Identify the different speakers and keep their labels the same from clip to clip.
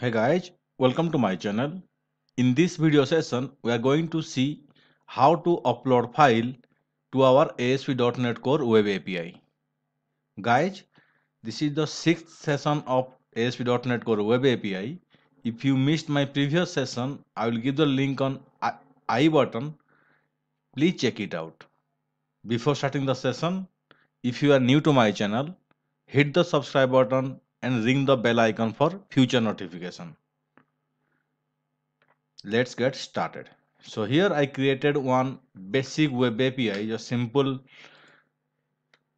Speaker 1: Hey guys, welcome to my channel. In this video session, we are going to see how to upload file to our ASP.NET Core Web API. Guys, this is the sixth session of ASP.NET Core Web API. If you missed my previous session, I will give the link on I, I button. Please check it out. Before starting the session, if you are new to my channel, hit the subscribe button and ring the bell icon for future notification. Let's get started. So here I created one basic web API, a simple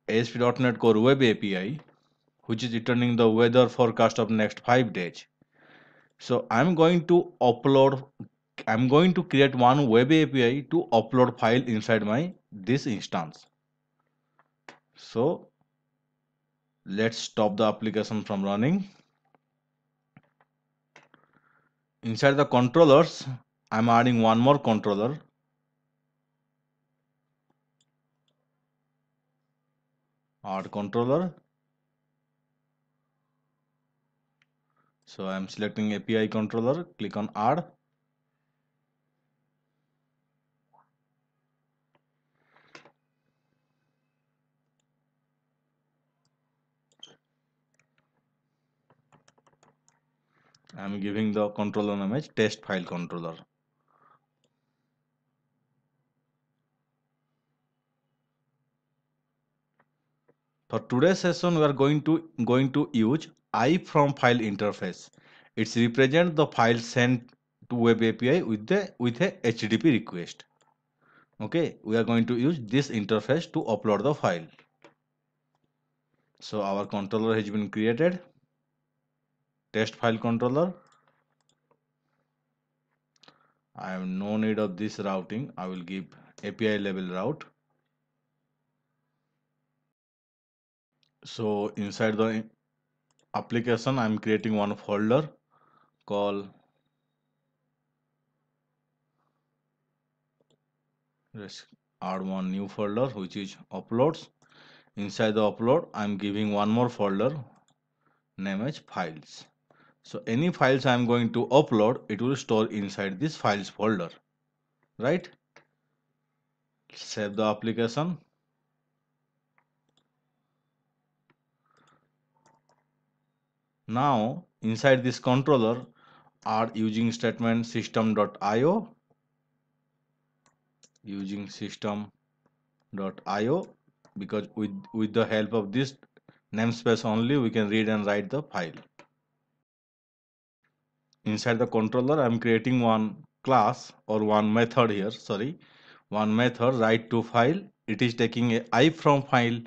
Speaker 1: ASP.NET Core web API, which is returning the weather forecast of next five days. So I'm going to upload, I'm going to create one web API to upload file inside my this instance. So let's stop the application from running inside the controllers I'm adding one more controller add controller so I'm selecting API controller click on add I'm giving the controller name as test file controller. For today's session, we are going to going to use I from file interface. It represents the file sent to web API with the with a HTTP request. Okay, we are going to use this interface to upload the file. So our controller has been created test file controller I have no need of this routing I will give API level route so inside the application I am creating one folder called let's add one new folder which is uploads inside the upload I'm giving one more folder name as files so any files I am going to upload, it will store inside this files folder, right? Save the application. Now inside this controller are using statement system.io using system.io because with with the help of this namespace only we can read and write the file inside the controller i'm creating one class or one method here sorry one method write to file it is taking a i from file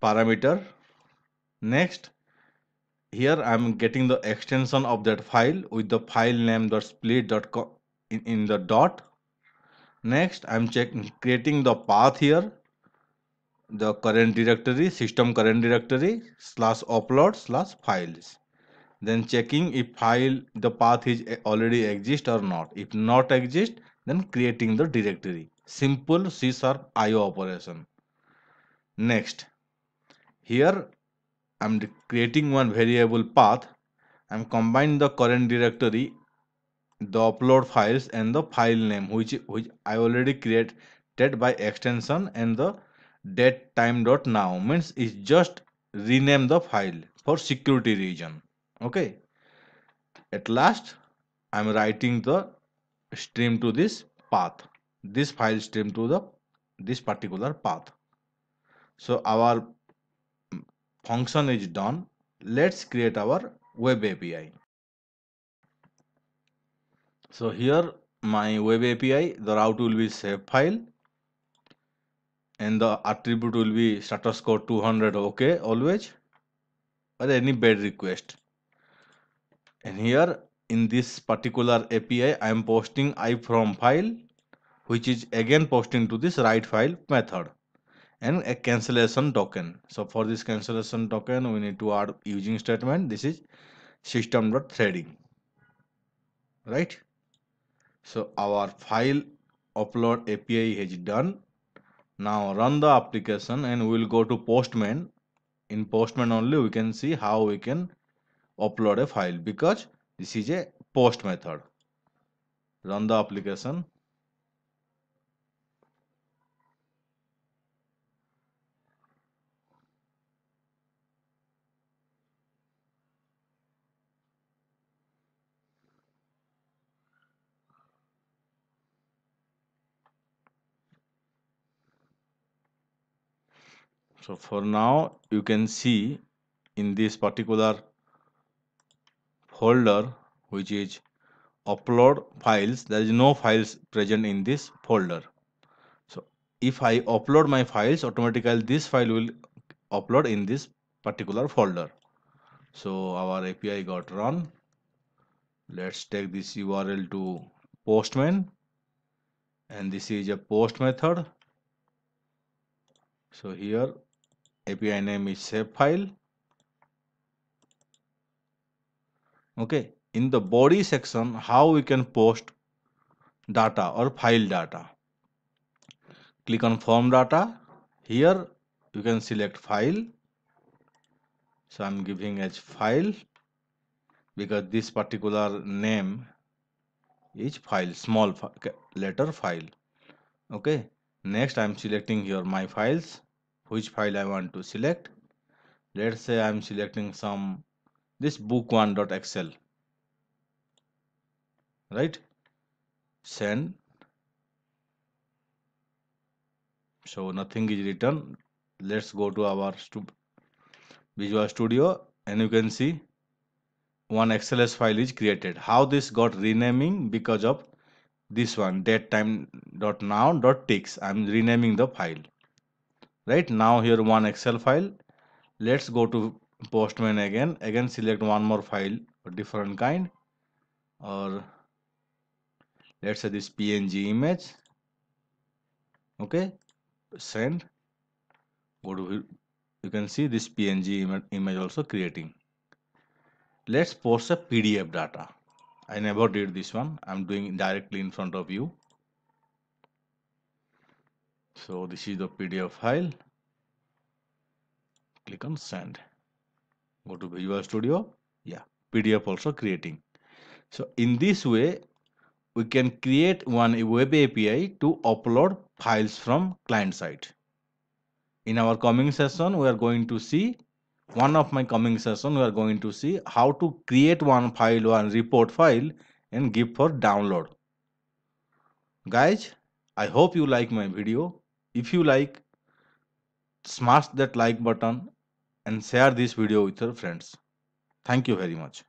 Speaker 1: parameter next here i'm getting the extension of that file with the file name dot split dot in, in the dot next i'm checking creating the path here the current directory system current directory slash upload slash files then checking if file the path is eh, already exist or not if not exist then creating the directory simple c sharp io operation next here i'm creating one variable path i'm combining the current directory the upload files and the file name which which i already created by extension and the date time dot now means is just rename the file for security reason okay at last i'm writing the stream to this path this file stream to the this particular path so our function is done let's create our web api so here my web api the route will be save file and the attribute will be status code 200 okay always or any bad request and here in this particular API I am posting I from file which is again posting to this write file method and a cancellation token so for this cancellation token we need to add using statement this is system.threading right so our file upload API is done now run the application and we will go to postman in postman only we can see how we can upload a file because this is a post method run the application so for now you can see in this particular folder which is upload files there is no files present in this folder so if i upload my files automatically this file will upload in this particular folder so our api got run let's take this url to postman and this is a post method so here api name is save file okay in the body section how we can post data or file data click on form data here you can select file so i'm giving as file because this particular name is file small letter file okay next i'm selecting here my files which file i want to select let's say i'm selecting some this book1.xl right send so nothing is written let's go to our visual studio and you can see one xls file is created how this got renaming because of this one date time dot now dot ticks i'm renaming the file right now here one excel file let's go to postman again again select one more file different kind or let's say this png image okay send what we, you can see this png image also creating let's post a pdf data i never did this one i'm doing directly in front of you so this is the pdf file click on send go to visual studio yeah pdf also creating so in this way we can create one web api to upload files from client side in our coming session we are going to see one of my coming session we are going to see how to create one file one report file and give for download guys i hope you like my video if you like smash that like button and share this video with your friends. Thank you very much.